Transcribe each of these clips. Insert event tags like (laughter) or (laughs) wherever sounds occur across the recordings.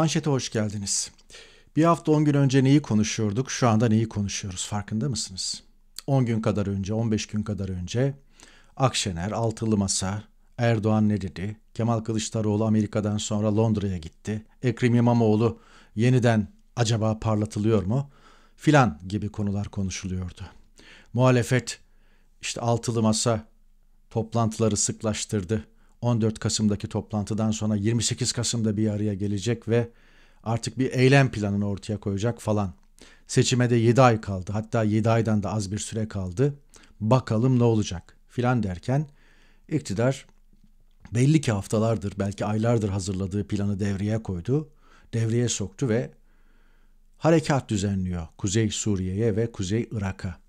Manşete hoş geldiniz. Bir hafta 10 gün önce neyi konuşuyorduk, şu anda neyi konuşuyoruz farkında mısınız? 10 gün kadar önce, 15 gün kadar önce Akşener, Altılı Masa, Erdoğan ne dedi? Kemal Kılıçdaroğlu Amerika'dan sonra Londra'ya gitti. Ekrem İmamoğlu yeniden acaba parlatılıyor mu? Filan gibi konular konuşuluyordu. Muhalefet işte altılı masa toplantıları sıklaştırdı. 14 Kasım'daki toplantıdan sonra 28 Kasım'da bir araya gelecek ve artık bir eylem planını ortaya koyacak falan. Seçime de 7 ay kaldı. Hatta 7 aydan da az bir süre kaldı. Bakalım ne olacak filan derken iktidar belli ki haftalardır belki aylardır hazırladığı planı devreye koydu. Devreye soktu ve harekat düzenliyor Kuzey Suriye'ye ve Kuzey Irak'a.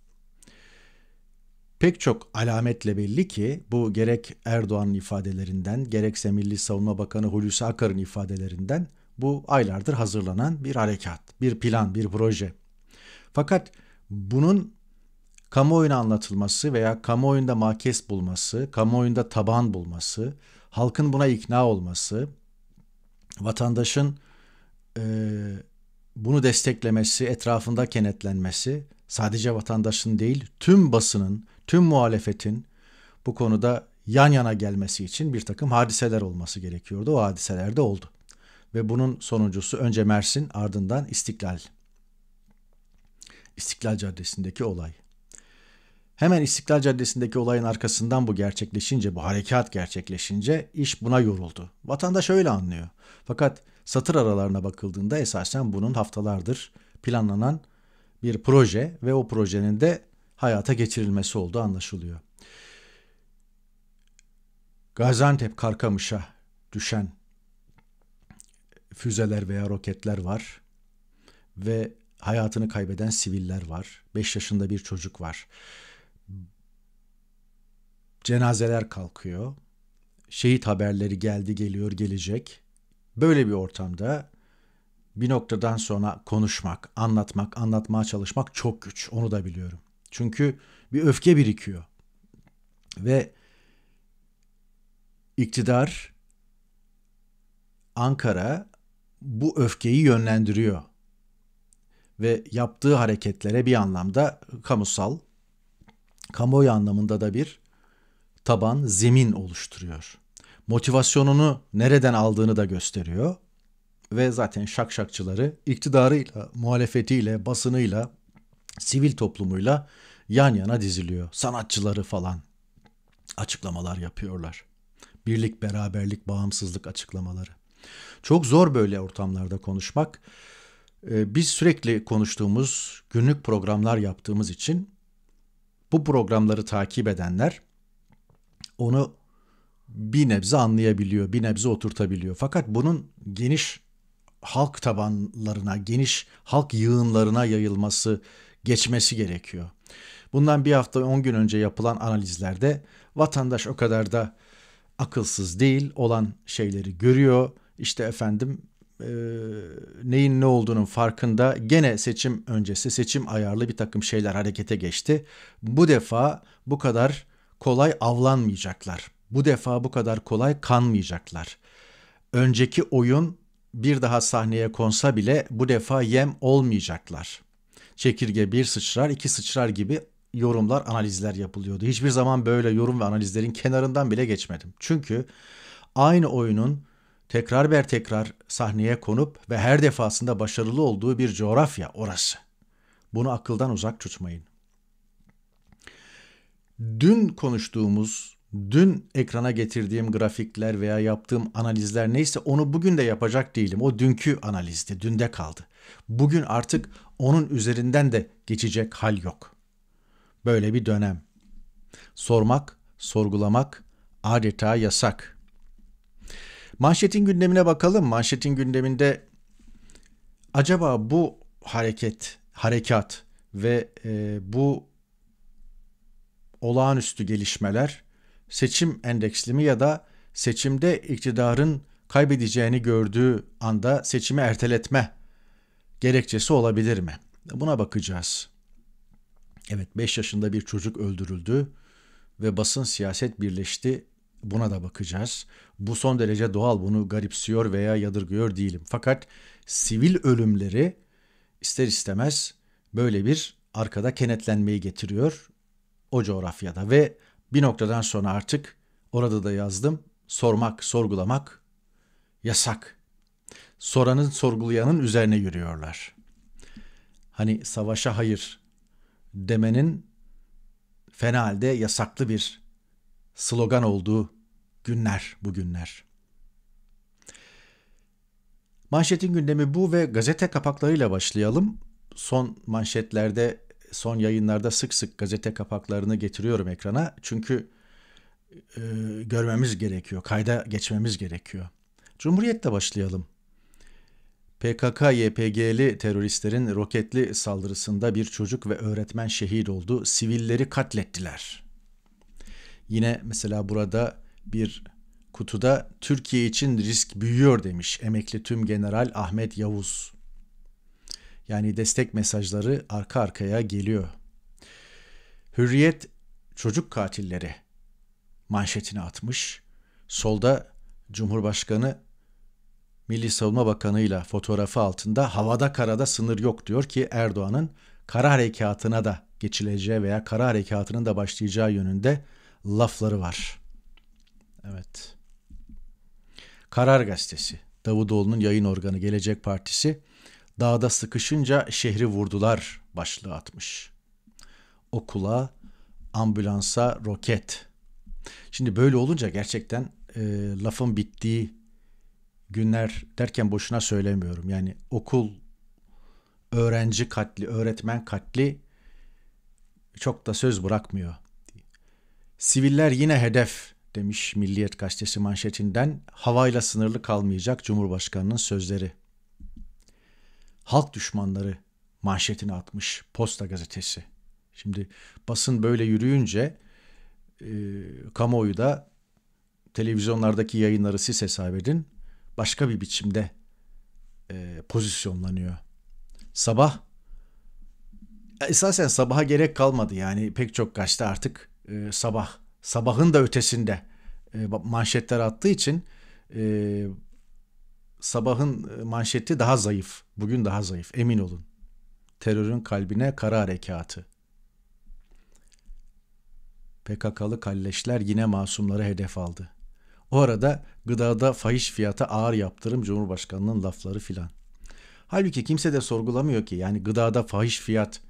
Pek çok alametle belli ki bu gerek Erdoğan'ın ifadelerinden gerekse Milli Savunma Bakanı Hulusi Akar'ın ifadelerinden bu aylardır hazırlanan bir harekat, bir plan, bir proje. Fakat bunun kamuoyuna anlatılması veya kamuoyunda makes bulması, kamuoyunda taban bulması, halkın buna ikna olması, vatandaşın e, bunu desteklemesi, etrafında kenetlenmesi sadece vatandaşın değil tüm basının, tüm muhalefetin bu konuda yan yana gelmesi için bir takım hadiseler olması gerekiyordu. O hadiseler de oldu. Ve bunun sonuncusu önce Mersin ardından İstiklal. İstiklal Caddesi'ndeki olay. Hemen İstiklal Caddesi'ndeki olayın arkasından bu gerçekleşince, bu harekat gerçekleşince iş buna yoruldu. Vatandaş öyle anlıyor. Fakat satır aralarına bakıldığında esasen bunun haftalardır planlanan bir proje ve o projenin de hayata geçirilmesi olduğu anlaşılıyor. Gaziantep Karkamış'a düşen füzeler veya roketler var ve hayatını kaybeden siviller var. 5 yaşında bir çocuk var. Cenazeler kalkıyor. Şehit haberleri geldi geliyor gelecek. Böyle bir ortamda bir noktadan sonra konuşmak, anlatmak, anlatmaya çalışmak çok güç. Onu da biliyorum. Çünkü bir öfke birikiyor. Ve iktidar Ankara bu öfkeyi yönlendiriyor. Ve yaptığı hareketlere bir anlamda kamusal, kamuoyu anlamında da bir taban, zemin oluşturuyor. Motivasyonunu nereden aldığını da gösteriyor ve zaten şakşakçıları iktidarıyla, muhalefetiyle, basınıyla sivil toplumuyla yan yana diziliyor. Sanatçıları falan açıklamalar yapıyorlar. Birlik, beraberlik, bağımsızlık açıklamaları. Çok zor böyle ortamlarda konuşmak. Ee, biz sürekli konuştuğumuz, günlük programlar yaptığımız için bu programları takip edenler onu bir nebze anlayabiliyor, bir nebze oturtabiliyor. Fakat bunun geniş halk tabanlarına, geniş halk yığınlarına yayılması geçmesi gerekiyor. Bundan bir hafta 10 gün önce yapılan analizlerde vatandaş o kadar da akılsız değil olan şeyleri görüyor. İşte efendim e, neyin ne olduğunun farkında gene seçim öncesi seçim ayarlı bir takım şeyler harekete geçti. Bu defa bu kadar kolay avlanmayacaklar. Bu defa bu kadar kolay kanmayacaklar. Önceki oyun bir daha sahneye konsa bile bu defa yem olmayacaklar çekirge bir sıçrar iki sıçrar gibi yorumlar analizler yapılıyordu. Hiçbir zaman böyle yorum ve analizlerin kenarından bile geçmedim. Çünkü aynı oyunun tekrar ber tekrar sahneye konup ve her defasında başarılı olduğu bir coğrafya orası. Bunu akıldan uzak tutmayın. Dün konuştuğumuz dün ekrana getirdiğim grafikler veya yaptığım analizler neyse onu bugün de yapacak değilim. O dünkü analizdi, dünde kaldı. Bugün artık onun üzerinden de geçecek hal yok. Böyle bir dönem. Sormak, sorgulamak adeta yasak. Manşetin gündemine bakalım. Manşetin gündeminde acaba bu hareket, harekat ve e, bu olağanüstü gelişmeler seçim endeksli mi ya da seçimde iktidarın kaybedeceğini gördüğü anda seçimi erteletme gerekçesi olabilir mi? Buna bakacağız. Evet 5 yaşında bir çocuk öldürüldü ve basın siyaset birleşti. Buna da bakacağız. Bu son derece doğal bunu garipsiyor veya yadırgıyor değilim. Fakat sivil ölümleri ister istemez böyle bir arkada kenetlenmeyi getiriyor o coğrafyada ve bir noktadan sonra artık orada da yazdım. Sormak, sorgulamak yasak. Soranın, sorgulayanın üzerine yürüyorlar. Hani savaşa hayır demenin fena halde yasaklı bir slogan olduğu günler bu günler. Manşetin gündemi bu ve gazete kapaklarıyla başlayalım. Son manşetlerde son yayınlarda sık sık gazete kapaklarını getiriyorum ekrana. Çünkü e, görmemiz gerekiyor, kayda geçmemiz gerekiyor. Cumhuriyet'te başlayalım. PKK-YPG'li teröristlerin roketli saldırısında bir çocuk ve öğretmen şehit oldu. Sivilleri katlettiler. Yine mesela burada bir kutuda Türkiye için risk büyüyor demiş emekli tüm general Ahmet Yavuz. Yani destek mesajları arka arkaya geliyor. Hürriyet çocuk katilleri manşetini atmış. Solda Cumhurbaşkanı Milli Savunma Bakanı'yla fotoğrafı altında havada karada sınır yok diyor ki Erdoğan'ın kara harekatına da geçileceği veya kara harekatının da başlayacağı yönünde lafları var. Evet. Karar Gazetesi, Davutoğlu'nun yayın organı Gelecek Partisi Dağda sıkışınca şehri vurdular başlığı atmış. Okula, ambulansa roket. Şimdi böyle olunca gerçekten e, lafın bittiği günler derken boşuna söylemiyorum. Yani okul öğrenci katli, öğretmen katli çok da söz bırakmıyor. Siviller yine hedef demiş Milliyet gazetesi manşetinden havayla sınırlı kalmayacak Cumhurbaşkanının sözleri halk düşmanları manşetini atmış Posta gazetesi. Şimdi basın böyle yürüyünce e, kamuoyu da televizyonlardaki yayınları siz hesap edin başka bir biçimde e, pozisyonlanıyor. Sabah esasen sabaha gerek kalmadı yani pek çok kaçta artık e, sabah sabahın da ötesinde e, manşetler attığı için e, sabahın e, manşeti daha zayıf. Bugün daha zayıf emin olun. Terörün kalbine kara harekatı. PKK'lı kalleşler yine masumları hedef aldı. O arada gıdada fahiş fiyata ağır yaptırım Cumhurbaşkanı'nın lafları filan. Halbuki kimse de sorgulamıyor ki yani gıdada fahiş fiyat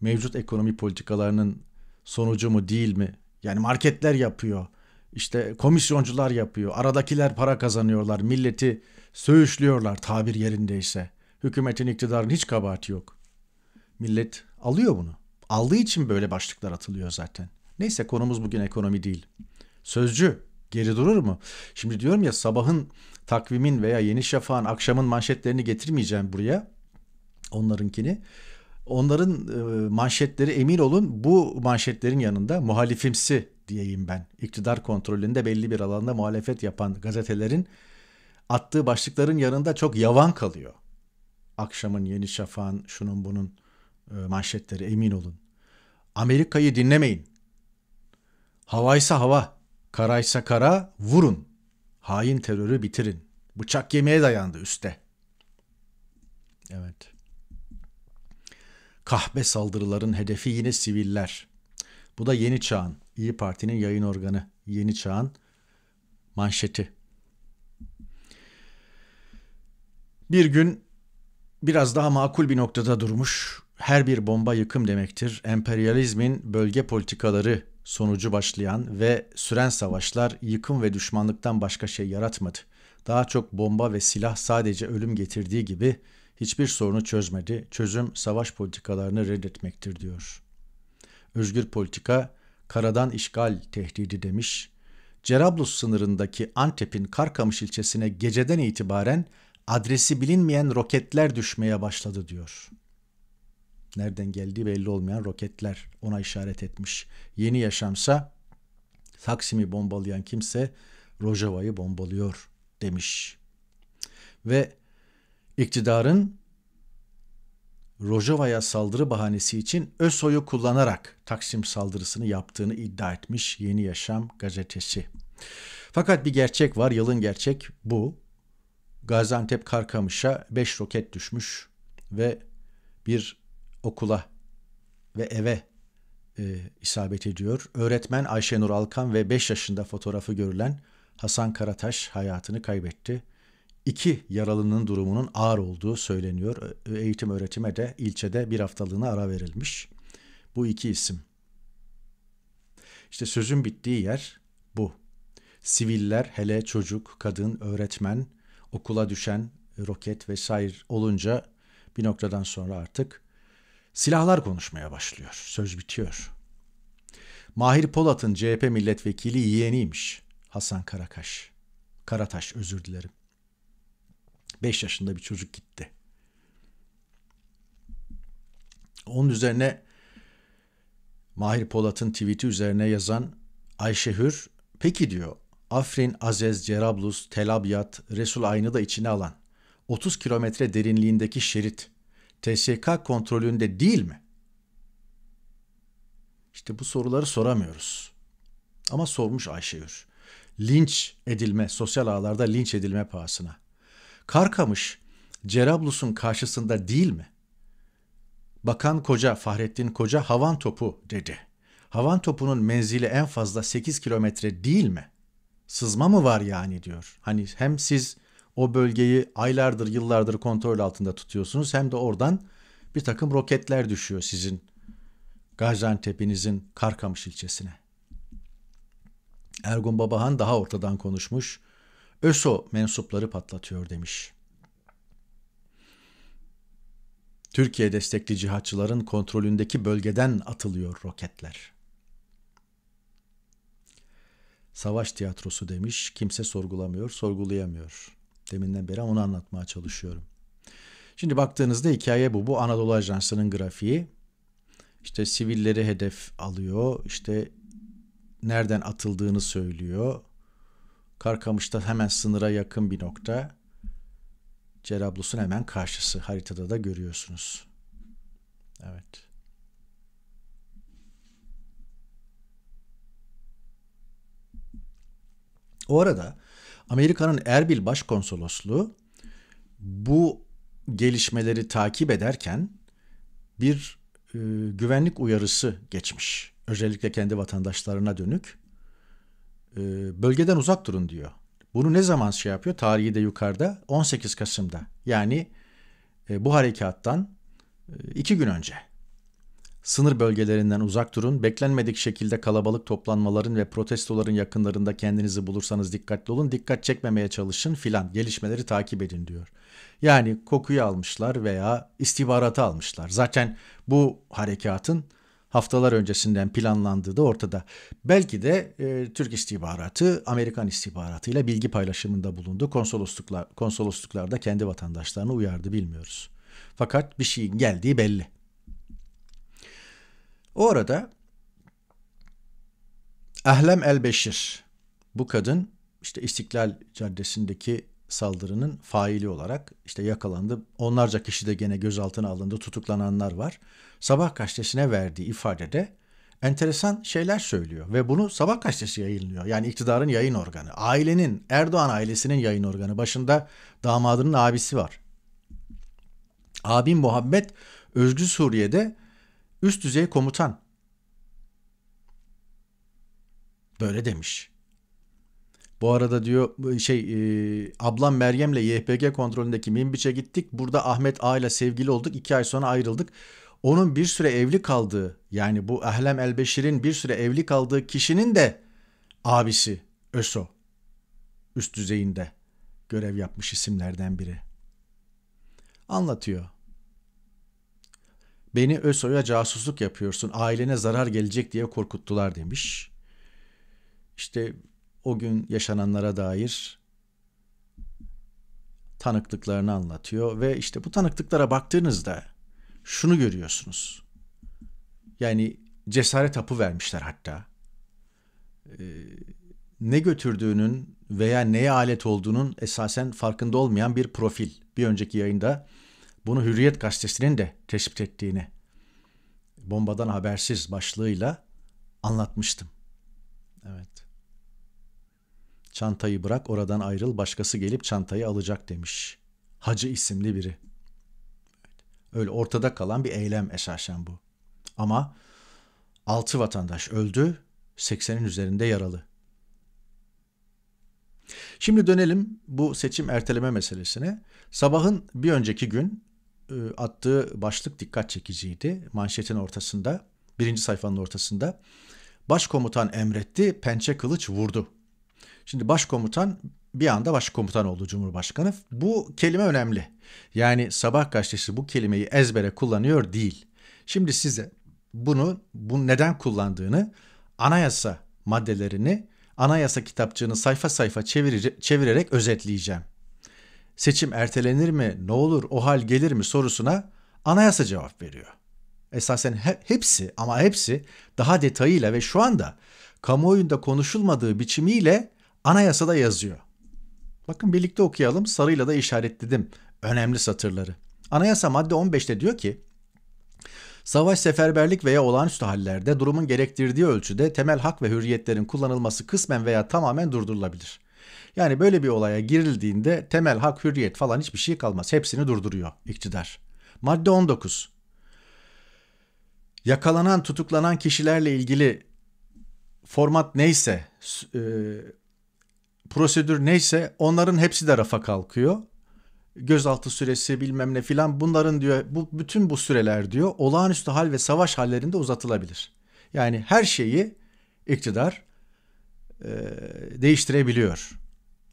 mevcut ekonomi politikalarının sonucu mu değil mi? Yani marketler yapıyor işte komisyoncular yapıyor. Aradakiler para kazanıyorlar. Milleti söğüşlüyorlar tabir yerindeyse. Hükümetin iktidarın hiç kabahati yok. Millet alıyor bunu. Aldığı için böyle başlıklar atılıyor zaten. Neyse konumuz bugün ekonomi değil. Sözcü geri durur mu? Şimdi diyorum ya sabahın takvimin veya yeni şafağın akşamın manşetlerini getirmeyeceğim buraya. Onlarınkini. Onların e, manşetleri emin olun bu manşetlerin yanında muhalifimsi diyeyim ben. İktidar kontrolünde belli bir alanda muhalefet yapan gazetelerin attığı başlıkların yanında çok yavan kalıyor. Akşamın, Yeni Şafak'ın, şunun bunun e, manşetleri emin olun. Amerika'yı dinlemeyin. Havaysa hava, karaysa kara, vurun. Hain terörü bitirin. Bıçak yemeğe dayandı üste. Evet. Kahpe saldırıların hedefi yine siviller. Bu da yeni çağın İyi Parti'nin yayın organı Yeni Çağ'ın manşeti. Bir gün biraz daha makul bir noktada durmuş. Her bir bomba yıkım demektir. Emperyalizmin bölge politikaları sonucu başlayan ve süren savaşlar yıkım ve düşmanlıktan başka şey yaratmadı. Daha çok bomba ve silah sadece ölüm getirdiği gibi hiçbir sorunu çözmedi. Çözüm savaş politikalarını reddetmektir diyor. Özgür politika karadan işgal tehdidi demiş, Cerablus sınırındaki Antep'in Karkamış ilçesine geceden itibaren adresi bilinmeyen roketler düşmeye başladı diyor. Nereden geldiği belli olmayan roketler ona işaret etmiş. Yeni yaşamsa Taksim'i bombalayan kimse Rojava'yı bombalıyor demiş. Ve iktidarın Rojava'ya saldırı bahanesi için ÖSO'yu kullanarak Taksim saldırısını yaptığını iddia etmiş Yeni Yaşam gazetesi. Fakat bir gerçek var, yılın gerçek bu. Gaziantep Karkamış'a 5 roket düşmüş ve bir okula ve eve e, isabet ediyor. Öğretmen Ayşenur Alkan ve 5 yaşında fotoğrafı görülen Hasan Karataş hayatını kaybetti iki yaralının durumunun ağır olduğu söyleniyor. Eğitim öğretime de ilçede bir haftalığına ara verilmiş. Bu iki isim. İşte sözün bittiği yer bu. Siviller hele çocuk, kadın, öğretmen, okula düşen roket vesaire olunca bir noktadan sonra artık silahlar konuşmaya başlıyor. Söz bitiyor. Mahir Polat'ın CHP milletvekili yeğeniymiş Hasan Karakaş. Karataş özür dilerim. 5 yaşında bir çocuk gitti. Onun üzerine Mahir Polat'ın tweet'i üzerine yazan Ayşe Hür, peki diyor Afrin, Azez, Cerablus, Tel Abyad, Resul Ayn'ı da içine alan 30 kilometre derinliğindeki şerit TSK kontrolünde değil mi? İşte bu soruları soramıyoruz. Ama sormuş Ayşe Hür. Linç edilme, sosyal ağlarda linç edilme pahasına. Karkamış Cerablus'un karşısında değil mi? Bakan Koca Fahrettin Koca havan topu dedi. Havan topunun menzili en fazla 8 kilometre değil mi? Sızma mı var yani diyor. Hani hem siz o bölgeyi aylardır yıllardır kontrol altında tutuyorsunuz hem de oradan bir takım roketler düşüyor sizin Gaziantep'inizin Karkamış ilçesine. Ergun Babahan daha ortadan konuşmuş. ÖSO mensupları patlatıyor demiş. Türkiye destekli cihatçıların kontrolündeki bölgeden atılıyor roketler. Savaş tiyatrosu demiş, kimse sorgulamıyor, sorgulayamıyor. Deminden beri onu anlatmaya çalışıyorum. Şimdi baktığınızda hikaye bu. Bu Anadolu Ajansı'nın grafiği. İşte sivilleri hedef alıyor, işte nereden atıldığını söylüyor. Karkamış'ta hemen sınıra yakın bir nokta. Cerablus'un hemen karşısı. Haritada da görüyorsunuz. Evet. O arada Amerika'nın Erbil Başkonsolosluğu bu gelişmeleri takip ederken bir e, güvenlik uyarısı geçmiş. Özellikle kendi vatandaşlarına dönük e, bölgeden uzak durun diyor. Bunu ne zaman şey yapıyor? Tarihi de yukarıda 18 Kasım'da. Yani e, bu harekattan e, iki gün önce. Sınır bölgelerinden uzak durun. Beklenmedik şekilde kalabalık toplanmaların ve protestoların yakınlarında kendinizi bulursanız dikkatli olun. Dikkat çekmemeye çalışın filan. Gelişmeleri takip edin diyor. Yani kokuyu almışlar veya istihbaratı almışlar. Zaten bu harekatın haftalar öncesinden planlandığı da ortada. Belki de e, Türk istihbaratı Amerikan istihbaratıyla bilgi paylaşımında bulundu. Konsolosluklar, konsolosluklarda kendi vatandaşlarını uyardı bilmiyoruz. Fakat bir şeyin geldiği belli. O arada Ahlem El Beşir bu kadın işte İstiklal Caddesi'ndeki saldırının faili olarak işte yakalandı. Onlarca kişi de gene gözaltına alındı. Tutuklananlar var. Sabah gazetesine verdiği ifadede enteresan şeyler söylüyor ve bunu Sabah gazetesi yayınlıyor. Yani iktidarın yayın organı. Ailenin, Erdoğan ailesinin yayın organı. Başında damadının abisi var. Abim Muhammed Özgür Suriye'de üst düzey komutan. Böyle demiş. Bu arada diyor şey e, ablam Meryem'le YPG kontrolündeki Minbiç'e gittik. Burada Ahmet A ile sevgili olduk. İki ay sonra ayrıldık onun bir süre evli kaldığı yani bu Ahlem el-Beşir'in bir süre evli kaldığı kişinin de abisi Öso üst düzeyinde görev yapmış isimlerden biri. Anlatıyor. Beni ÖSO'ya casusluk yapıyorsun, ailene zarar gelecek diye korkuttular demiş. İşte o gün yaşananlara dair tanıklıklarını anlatıyor ve işte bu tanıklıklara baktığınızda şunu görüyorsunuz. Yani cesaret hapı vermişler hatta. Ee, ne götürdüğünün veya neye alet olduğunun esasen farkında olmayan bir profil. Bir önceki yayında bunu Hürriyet gazetesinin de tespit ettiğini bombadan habersiz başlığıyla anlatmıştım. Evet. Çantayı bırak oradan ayrıl başkası gelip çantayı alacak demiş. Hacı isimli biri. Öyle ortada kalan bir eylem esasen bu. Ama 6 vatandaş öldü, 80'in üzerinde yaralı. Şimdi dönelim bu seçim erteleme meselesine. Sabahın bir önceki gün e, attığı başlık dikkat çekiciydi. Manşetin ortasında, birinci sayfanın ortasında. Başkomutan emretti, pençe kılıç vurdu. Şimdi başkomutan bir anda başkomutan oldu Cumhurbaşkanı. Bu kelime önemli. Yani sabah gazetesi bu kelimeyi ezbere kullanıyor değil. Şimdi size bunu bu neden kullandığını anayasa maddelerini anayasa kitapçığını sayfa sayfa çevirerek özetleyeceğim. Seçim ertelenir mi, ne olur, o hal gelir mi sorusuna anayasa cevap veriyor. Esasen hepsi ama hepsi daha detayıyla ve şu anda kamuoyunda konuşulmadığı biçimiyle anayasada yazıyor. Bakın birlikte okuyalım. Sarıyla da işaretledim önemli satırları. Anayasa madde 15'te diyor ki Savaş, seferberlik veya olağanüstü hallerde durumun gerektirdiği ölçüde temel hak ve hürriyetlerin kullanılması kısmen veya tamamen durdurulabilir. Yani böyle bir olaya girildiğinde temel hak, hürriyet falan hiçbir şey kalmaz. Hepsini durduruyor iktidar. Madde 19. Yakalanan, tutuklanan kişilerle ilgili format neyse, e, prosedür neyse onların hepsi de rafa kalkıyor. Gözaltı süresi bilmem ne filan bunların diyor bu bütün bu süreler diyor olağanüstü hal ve savaş hallerinde uzatılabilir. Yani her şeyi iktidar e, değiştirebiliyor.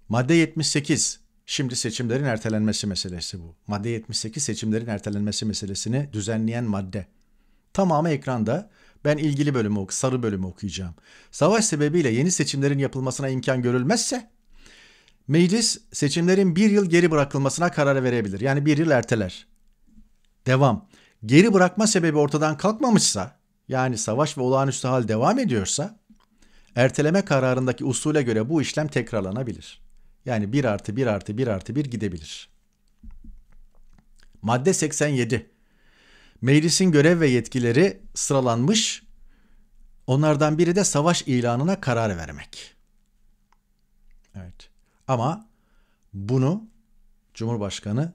Madde 78 şimdi seçimlerin ertelenmesi meselesi bu. Madde 78 seçimlerin ertelenmesi meselesini düzenleyen madde. Tamamı ekranda ben ilgili bölümü, oku, sarı bölümü okuyacağım. Savaş sebebiyle yeni seçimlerin yapılmasına imkan görülmezse meclis seçimlerin bir yıl geri bırakılmasına karar verebilir. Yani bir yıl erteler. Devam. Geri bırakma sebebi ortadan kalkmamışsa yani savaş ve olağanüstü hal devam ediyorsa erteleme kararındaki usule göre bu işlem tekrarlanabilir. Yani 1 artı 1 artı 1 artı 1 gidebilir. Madde 87. Meclisin görev ve yetkileri sıralanmış. Onlardan biri de savaş ilanına karar vermek. Evet. Ama bunu Cumhurbaşkanı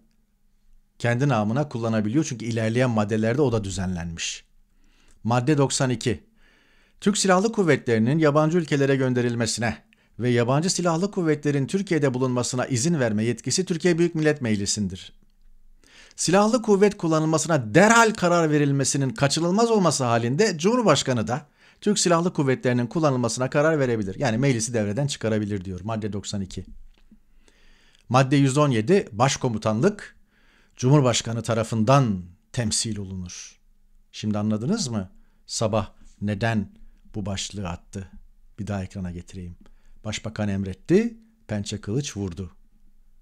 kendi namına kullanabiliyor. Çünkü ilerleyen maddelerde o da düzenlenmiş. Madde 92. Türk Silahlı Kuvvetleri'nin yabancı ülkelere gönderilmesine ve yabancı silahlı kuvvetlerin Türkiye'de bulunmasına izin verme yetkisi Türkiye Büyük Millet Meclisi'ndir silahlı kuvvet kullanılmasına derhal karar verilmesinin kaçınılmaz olması halinde Cumhurbaşkanı da Türk Silahlı Kuvvetleri'nin kullanılmasına karar verebilir. Yani meclisi devreden çıkarabilir diyor madde 92. Madde 117 başkomutanlık Cumhurbaşkanı tarafından temsil olunur. Şimdi anladınız mı? Sabah neden bu başlığı attı? Bir daha ekrana getireyim. Başbakan emretti, pençe kılıç vurdu.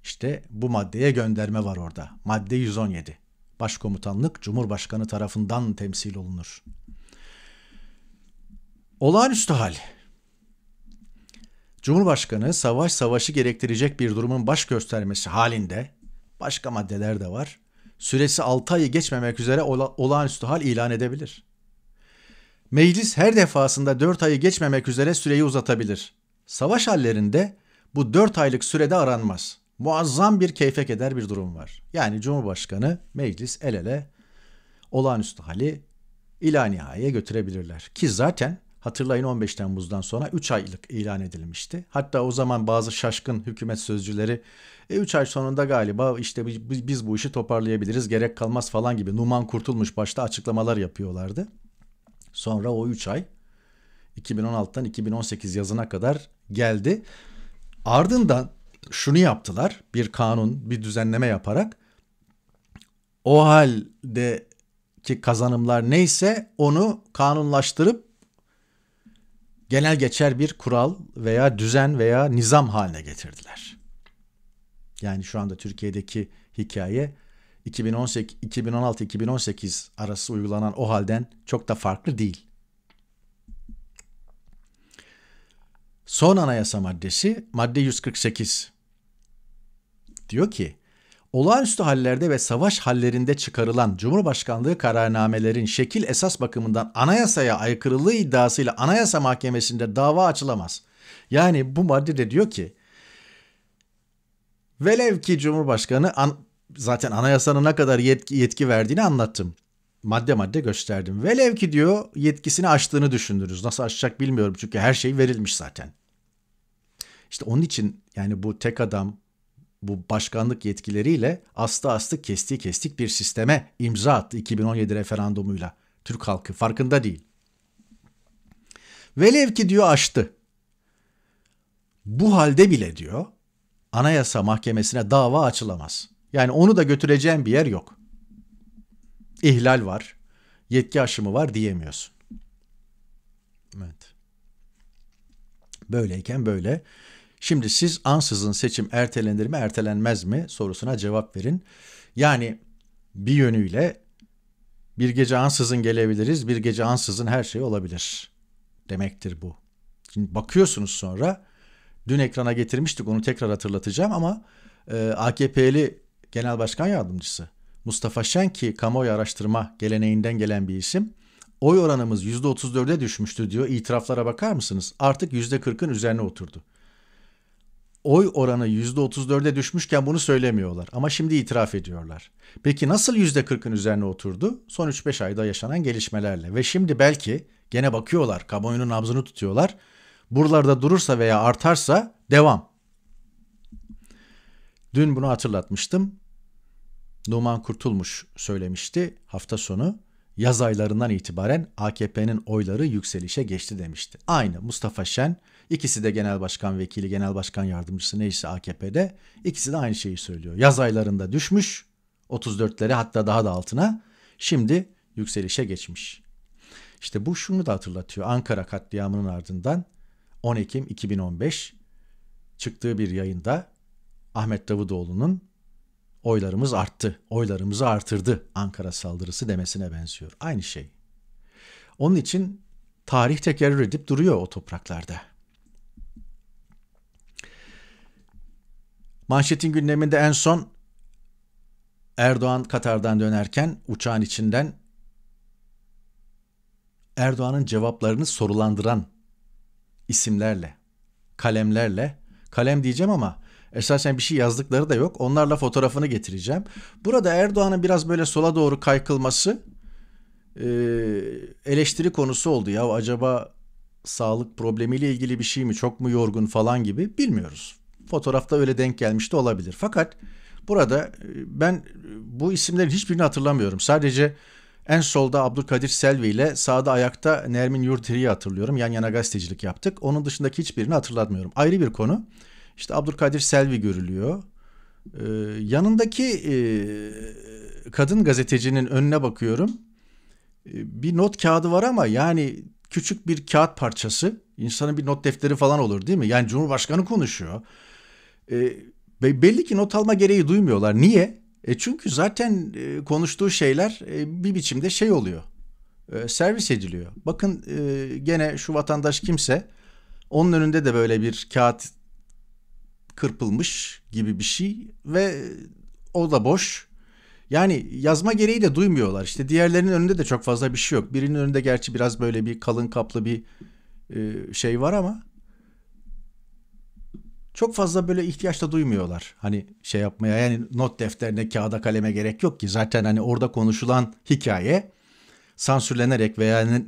İşte bu maddeye gönderme var orada. Madde 117. Başkomutanlık Cumhurbaşkanı tarafından temsil olunur. Olağanüstü hal. Cumhurbaşkanı savaş savaşı gerektirecek bir durumun baş göstermesi halinde başka maddeler de var. Süresi 6 ayı geçmemek üzere ola, olağanüstü hal ilan edebilir. Meclis her defasında 4 ayı geçmemek üzere süreyi uzatabilir. Savaş hallerinde bu 4 aylık sürede aranmaz muazzam bir keyfek eder bir durum var. Yani Cumhurbaşkanı meclis el ele olağanüstü hali ilan nihayeye götürebilirler. Ki zaten hatırlayın 15 Temmuz'dan sonra 3 aylık ilan edilmişti. Hatta o zaman bazı şaşkın hükümet sözcüleri e, 3 ay sonunda galiba işte biz, biz bu işi toparlayabiliriz gerek kalmaz falan gibi Numan Kurtulmuş başta açıklamalar yapıyorlardı. Sonra o 3 ay 2016'dan 2018 yazına kadar geldi. Ardından şunu yaptılar. Bir kanun, bir düzenleme yaparak o haldeki kazanımlar neyse onu kanunlaştırıp genel geçer bir kural veya düzen veya nizam haline getirdiler. Yani şu anda Türkiye'deki hikaye 2018 2016-2018 arası uygulanan o halden çok da farklı değil. Son anayasa maddesi madde 148. Diyor ki, olağanüstü hallerde ve savaş hallerinde çıkarılan Cumhurbaşkanlığı kararnamelerin şekil esas bakımından anayasaya aykırılığı iddiasıyla Anayasa Mahkemesi'nde dava açılamaz. Yani bu maddede diyor ki, velev ki Cumhurbaşkanı an, zaten anayasanın ne kadar yetki, yetki verdiğini anlattım madde madde gösterdim. Velev ki diyor yetkisini aştığını düşündünüz. Nasıl aşacak bilmiyorum çünkü her şey verilmiş zaten. İşte onun için yani bu tek adam bu başkanlık yetkileriyle astı astı kestiği kestik bir sisteme imza attı 2017 referandumuyla. Türk halkı farkında değil. Velev ki diyor açtı. Bu halde bile diyor Anayasa Mahkemesi'ne dava açılamaz. Yani onu da götüreceğim bir yer yok. İhlal var, yetki aşımı var diyemiyorsun. Evet. Böyleyken böyle Şimdi siz ansızın seçim ertelenir mi ertelenmez mi sorusuna cevap verin. Yani bir yönüyle bir gece ansızın gelebiliriz, bir gece ansızın her şey olabilir demektir bu. Şimdi bakıyorsunuz sonra dün ekrana getirmiştik onu tekrar hatırlatacağım ama e, AKP'li Genel Başkan Yardımcısı Mustafa Şenki kamuoyu araştırma geleneğinden gelen bir isim. Oy oranımız %34'e düşmüştü diyor. itiraflara bakar mısınız? Artık %40'ın üzerine oturdu oy oranı %34'e düşmüşken bunu söylemiyorlar ama şimdi itiraf ediyorlar. Peki nasıl %40'ın üzerine oturdu? Son 3-5 ayda yaşanan gelişmelerle ve şimdi belki gene bakıyorlar kamuoyunun nabzını tutuyorlar. Buralarda durursa veya artarsa devam. Dün bunu hatırlatmıştım. Numan Kurtulmuş söylemişti hafta sonu yaz aylarından itibaren AKP'nin oyları yükselişe geçti demişti. Aynı Mustafa Şen İkisi de genel başkan vekili, genel başkan yardımcısı neyse AKP'de. İkisi de aynı şeyi söylüyor. Yaz aylarında düşmüş 34'lere hatta daha da altına. Şimdi yükselişe geçmiş. İşte bu şunu da hatırlatıyor. Ankara katliamının ardından 10 Ekim 2015 çıktığı bir yayında Ahmet Davutoğlu'nun oylarımız arttı, oylarımızı artırdı Ankara saldırısı demesine benziyor. Aynı şey. Onun için tarih tekerrür edip duruyor o topraklarda. Manşetin gündeminde en son Erdoğan Katar'dan dönerken uçağın içinden Erdoğan'ın cevaplarını sorulandıran isimlerle, kalemlerle, kalem diyeceğim ama esasen bir şey yazdıkları da yok. Onlarla fotoğrafını getireceğim. Burada Erdoğan'ın biraz böyle sola doğru kaykılması e, eleştiri konusu oldu. Ya acaba sağlık problemiyle ilgili bir şey mi, çok mu yorgun falan gibi bilmiyoruz fotoğrafta öyle denk gelmiş de olabilir. Fakat burada e, ben e, bu isimlerin hiçbirini hatırlamıyorum. Sadece en solda Abdülkadir Selvi ile sağda ayakta Nermin Yurtiri'yi hatırlıyorum. Yan yana gazetecilik yaptık. Onun dışındaki hiçbirini hatırlatmıyorum. Ayrı bir konu. İşte Abdülkadir Selvi görülüyor. Ee, yanındaki e, kadın gazetecinin önüne bakıyorum. Ee, bir not kağıdı var ama yani küçük bir kağıt parçası. İnsanın bir not defteri falan olur değil mi? Yani Cumhurbaşkanı konuşuyor. E, belli ki not alma gereği duymuyorlar. Niye? E çünkü zaten e, konuştuğu şeyler e, bir biçimde şey oluyor. E, servis ediliyor. Bakın e, gene şu vatandaş kimse onun önünde de böyle bir kağıt kırpılmış gibi bir şey ve o da boş. Yani yazma gereği de duymuyorlar. İşte diğerlerinin önünde de çok fazla bir şey yok. Birinin önünde gerçi biraz böyle bir kalın kaplı bir e, şey var ama çok fazla böyle ihtiyaç da duymuyorlar. Hani şey yapmaya yani not defterine kağıda kaleme gerek yok ki. Zaten hani orada konuşulan hikaye sansürlenerek veya ne,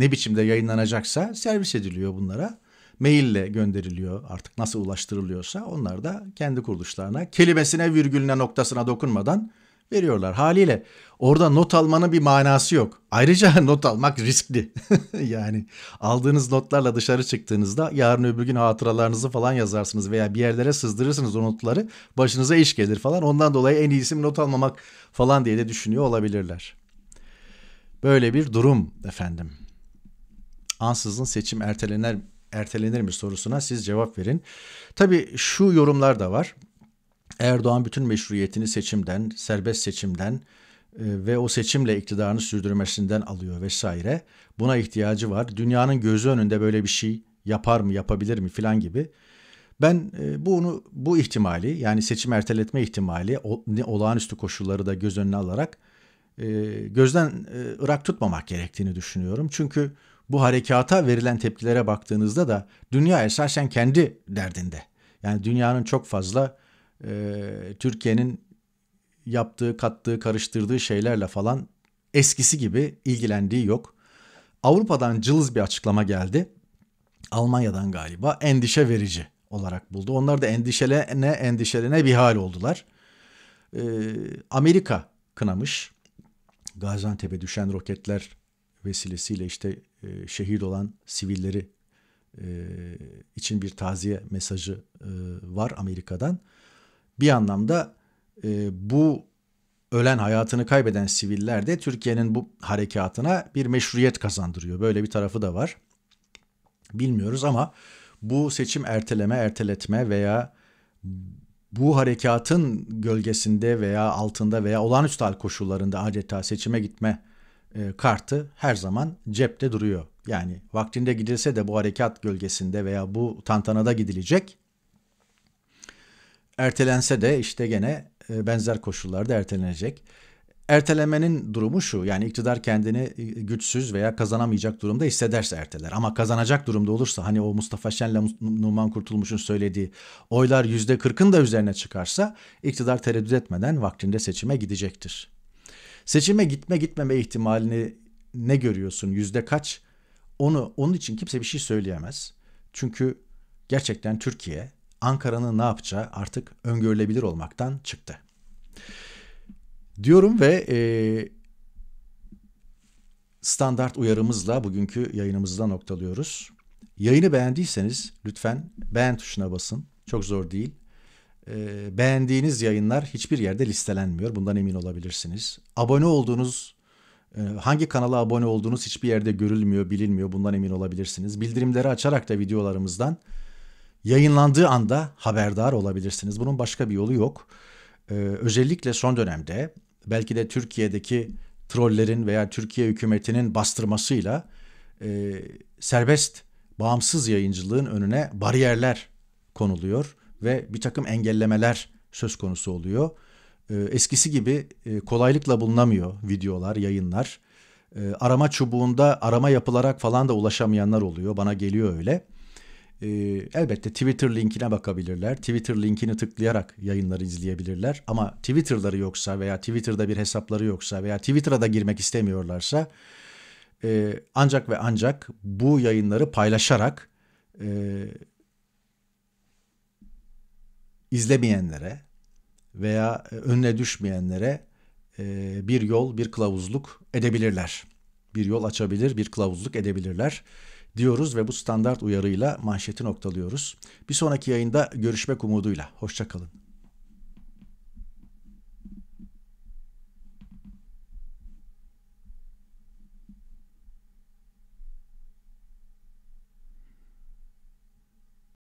ne biçimde yayınlanacaksa servis ediliyor bunlara. Maille gönderiliyor artık nasıl ulaştırılıyorsa onlar da kendi kuruluşlarına kelimesine virgülüne noktasına dokunmadan veriyorlar. Haliyle orada not almanın bir manası yok. Ayrıca (laughs) not almak riskli. (laughs) yani aldığınız notlarla dışarı çıktığınızda yarın öbür gün hatıralarınızı falan yazarsınız veya bir yerlere sızdırırsınız o notları. Başınıza iş gelir falan. Ondan dolayı en iyisi not almamak falan diye de düşünüyor olabilirler. Böyle bir durum efendim. Ansızın seçim ertelenir, ertelenir mi sorusuna siz cevap verin. Tabii şu yorumlar da var. Erdoğan bütün meşruiyetini seçimden, serbest seçimden e, ve o seçimle iktidarını sürdürmesinden alıyor vesaire. Buna ihtiyacı var. Dünyanın gözü önünde böyle bir şey yapar mı, yapabilir mi filan gibi. Ben e, bunu bu ihtimali yani seçim erteletme ihtimali olağanüstü koşulları da göz önüne alarak e, gözden ırak tutmamak gerektiğini düşünüyorum. Çünkü bu harekata verilen tepkilere baktığınızda da dünya esasen kendi derdinde. Yani dünyanın çok fazla e, Türkiye'nin yaptığı, kattığı, karıştırdığı şeylerle falan eskisi gibi ilgilendiği yok. Avrupa'dan cılız bir açıklama geldi. Almanya'dan galiba endişe verici olarak buldu. Onlar da endişelene endişelene bir hal oldular. E, Amerika kınamış. Gaziantep'e düşen roketler vesilesiyle işte e, şehit olan sivilleri e, için bir taziye mesajı e, var Amerika'dan bir anlamda e, bu ölen hayatını kaybeden siviller de Türkiye'nin bu harekatına bir meşruiyet kazandırıyor. Böyle bir tarafı da var. Bilmiyoruz ama bu seçim erteleme, erteletme veya bu harekatın gölgesinde veya altında veya olağanüstü hal koşullarında adeta seçime gitme e, kartı her zaman cepte duruyor. Yani vaktinde gidilse de bu harekat gölgesinde veya bu tantanada gidilecek Ertelense de işte gene e, benzer koşullarda ertelenecek. Ertelemenin durumu şu yani iktidar kendini e, güçsüz veya kazanamayacak durumda hissederse erteler. Ama kazanacak durumda olursa hani o Mustafa Şen'le Numan Kurtulmuş'un söylediği oylar yüzde kırkın da üzerine çıkarsa iktidar tereddüt etmeden vaktinde seçime gidecektir. Seçime gitme gitmeme ihtimalini ne görüyorsun yüzde kaç onu onun için kimse bir şey söyleyemez. Çünkü gerçekten Türkiye Ankara'nın ne yapacağı artık öngörülebilir olmaktan çıktı. Diyorum ve e, standart uyarımızla bugünkü yayınımızda noktalıyoruz. Yayını beğendiyseniz lütfen beğen tuşuna basın. Çok zor değil. E, beğendiğiniz yayınlar hiçbir yerde listelenmiyor. Bundan emin olabilirsiniz. Abone olduğunuz e, Hangi kanala abone olduğunuz hiçbir yerde görülmüyor, bilinmiyor. Bundan emin olabilirsiniz. Bildirimleri açarak da videolarımızdan yayınlandığı anda haberdar olabilirsiniz. Bunun başka bir yolu yok. Ee, özellikle son dönemde belki de Türkiye'deki trollerin veya Türkiye hükümetinin bastırmasıyla e, serbest bağımsız yayıncılığın önüne bariyerler konuluyor ve bir takım engellemeler söz konusu oluyor. E, eskisi gibi e, kolaylıkla bulunamıyor videolar, yayınlar. E, arama çubuğunda arama yapılarak falan da ulaşamayanlar oluyor. Bana geliyor öyle. E, elbette Twitter linkine bakabilirler. Twitter linkini tıklayarak yayınları izleyebilirler. Ama Twitter'ları yoksa veya Twitter'da bir hesapları yoksa veya Twitter'a da girmek istemiyorlarsa e, ancak ve ancak bu yayınları paylaşarak e, izlemeyenlere veya e, önüne düşmeyenlere e, bir yol, bir kılavuzluk edebilirler. Bir yol açabilir, bir kılavuzluk edebilirler diyoruz ve bu standart uyarıyla manşeti noktalıyoruz. Bir sonraki yayında görüşmek umuduyla. Hoşçakalın.